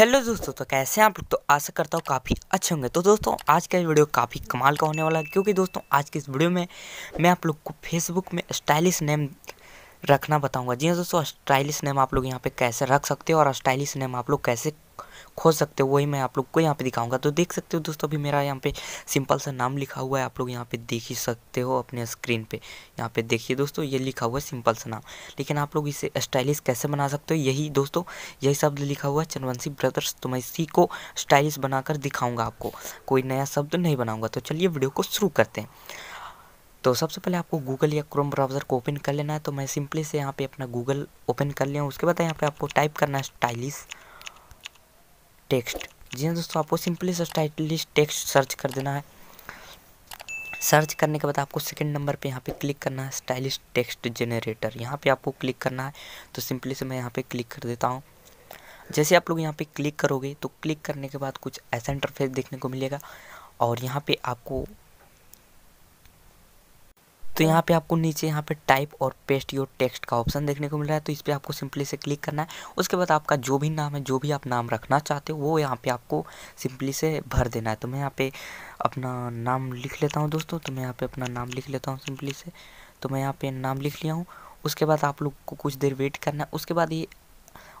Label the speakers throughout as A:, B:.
A: hello दोस्तों तो कैसे हैं आप लोग तो आशा करता हूँ काफ़ी अच्छे होंगे तो दोस्तों आज का वीडियो काफ़ी कमाल का होने वाला है क्योंकि दोस्तों आज के इस वीडियो में मैं आप लोग को फेसबुक में स्टाइलिश नेम रखना बताऊंगा जी हाँ दोस्तों स्टाइलिश नेम आप लोग यहाँ पे कैसे रख सकते हो और स्टाइलिश नेम आप लोग कैसे खोज सकते हो वही मैं आप लोग को यहाँ पे दिखाऊंगा तो देख सकते हो दोस्तों अभी मेरा यहाँ पे सिंपल सा नाम लिखा हुआ है आप लोग यहाँ पे देख ही सकते हो अपने स्क्रीन पे यहाँ पे देखिए दोस्तों ये लिखा हुआ है सिंपल सा नाम लेकिन आप लोग इसे स्टाइलिश कैसे बना सकते हो यही दोस्तों यही शब्द लिखा हुआ है चनवंशी ब्रदर्स तो मैं इसी को स्टाइलिश बनाकर दिखाऊँगा आपको कोई नया शब्द नहीं बनाऊँगा तो चलिए वीडियो को शुरू करते हैं तो सबसे पहले आपको गूगल या क्रोम ब्राउज़र को ओपन कर लेना है तो मैं सिंपली से यहाँ पे अपना गूगल ओपन कर लिया उसके बाद यहाँ पे आपको टाइप करना है स्टाइलिश टेक्स्ट जी हाँ दोस्तों आपको सिंपली से स्टाइलिश टेक्स्ट सर्च कर देना है सर्च करने के बाद आपको सेकंड नंबर पे यहाँ पे क्लिक करना है स्टाइलिश टेक्स्ट जनरेटर यहाँ पर आपको क्लिक करना है तो सिंपली से मैं यहाँ पर क्लिक कर देता हूँ जैसे आप लोग यहाँ पर क्लिक करोगे तो क्लिक करने के बाद कुछ ऐसा इंटरफेस देखने को मिलेगा और यहाँ पर आपको तो यहाँ पे आपको नीचे यहाँ पे टाइप और पेस्ट योर टेक्स्ट का ऑप्शन देखने को मिल रहा है तो इस पर आपको सिंपली से क्लिक करना है उसके बाद आपका जो भी नाम है जो भी आप नाम रखना चाहते हो वो यहाँ पे आपको सिंपली से भर देना है तो मैं यहाँ पे अपना नाम लिख लेता हूँ दोस्तों तो मैं यहाँ पे अपना नाम लिख लेता हूँ सिंपली से तो मैं यहाँ पे नाम लिख लिया हूँ उसके बाद आप लोग को कुछ देर वेट करना है उसके बाद ये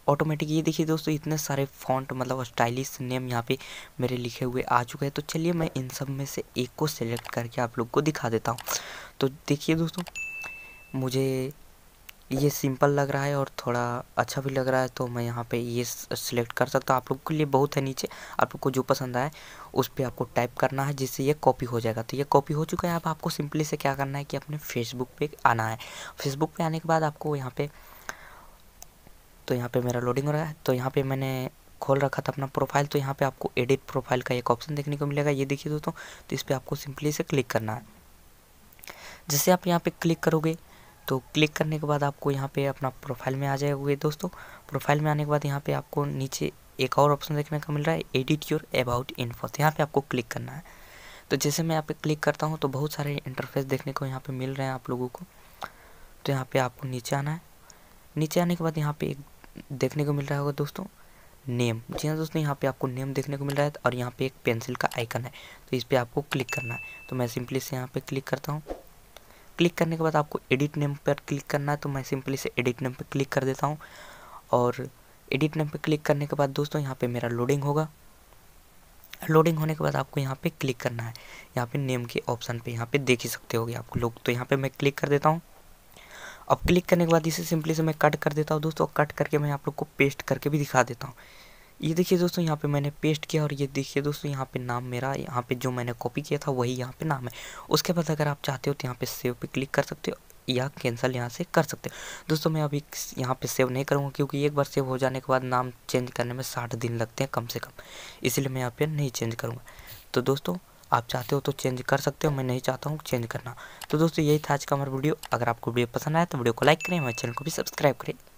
A: ऑटोमेटिक ये देखिए दोस्तों इतने सारे फॉन्ट मतलब स्टाइलिश नेम यहाँ पे मेरे लिखे हुए आ चुके हैं तो चलिए मैं इन सब में से एक को सेलेक्ट करके आप लोग को दिखा देता हूँ तो देखिए दोस्तों मुझे ये सिंपल लग रहा है और थोड़ा अच्छा भी लग रहा है तो मैं यहाँ पे ये सिलेक्ट कर सकता हूँ आप लोग के लिए बहुत है नीचे आप लोग को जो पसंद आए उस पर आपको टाइप करना है जिससे ये कॉपी हो जाएगा तो ये कॉपी हो चुका है अब आपको सिंपली से क्या करना है कि अपने फेसबुक पे आना है फेसबुक पे आने के बाद आपको यहाँ पर तो यहाँ पर मेरा लोडिंग हो रहा है तो यहाँ पर मैंने खोल रखा था अपना प्रोफाइल तो यहाँ पर आपको एडिट प्रोफाइल का एक ऑप्शन देखने को मिलेगा ये देखिए दोस्तों तो इस पर आपको सिंपली से क्लिक करना है जैसे आप यहाँ पे क्लिक करोगे तो क्लिक करने के बाद आपको यहाँ पे अपना प्रोफाइल में आ जाएगा दोस्तों प्रोफाइल में आने के बाद यहाँ पे आपको नीचे एक और ऑप्शन देखने को मिल रहा है एडिट योर अबाउट इन्फो तो यहाँ पर आपको क्लिक करना है तो जैसे मैं यहाँ पे क्लिक करता हूँ तो बहुत सारे इंटरफेस देखने को यहाँ पे मिल रहे हैं आप लोगों को तो यहाँ पे आपको नीचे आना है नीचे आने के बाद यहाँ पे एक देखने को मिल रहा होगा दोस्तों नेम जी हाँ दोस्तों यहाँ पे आपको नेम देखने को मिल रहा है और यहाँ पे एक पेंसिल का आइकन है तो इस पर आपको क्लिक करना है तो मैं सिंपली से यहाँ पे क्लिक करता हूँ क्लिक करने के बाद आपको एडिट नेम पर क्लिक करना है तो मैं सिंपली से एडिट नेम पर क्लिक कर देता हूँ और एडिट नेम पर क्लिक करने के बाद दोस्तों यहाँ पे मेरा लोडिंग होगा लोडिंग होने के बाद आपको यहाँ पे क्लिक करना है यहाँ पे नेम के ऑप्शन पे यहाँ पे देख ही सकते हो आप लोग तो यहाँ पे मैं क्लिक कर देता हूँ अब क्लिक करने के बाद इसे सिंपली से मैं कट कर देता हूँ दोस्तों कट करके मैं आप लोग को पेस्ट करके भी दिखा देता हूँ ये देखिए दोस्तों यहाँ पे मैंने पेस्ट किया और ये देखिए दोस्तों यहाँ पे नाम मेरा यहाँ पे जो मैंने कॉपी किया था वही यहाँ पे नाम है उसके बाद अगर आप चाहते हो तो यहाँ पे सेव पे क्लिक कर सकते हो या कैंसिल यहाँ से कर सकते हो दोस्तों मैं अभी यहाँ पे सेव नहीं करूँगा क्योंकि एक बार सेव हो जाने के बाद नाम चेंज करने में साठ दिन लगते हैं कम से कम इसलिए मैं यहाँ पर नहीं चेंज करूँगा तो दोस्तों आप चाहते हो तो चेंज कर सकते हो मैं नहीं चाहता हूँ चेंज करना तो दोस्तों यही था आज का हमारा वीडियो अगर आपको वीडियो पसंद आया तो वीडियो को लाइक करें हमारे चैनल को भी सब्सक्राइब करें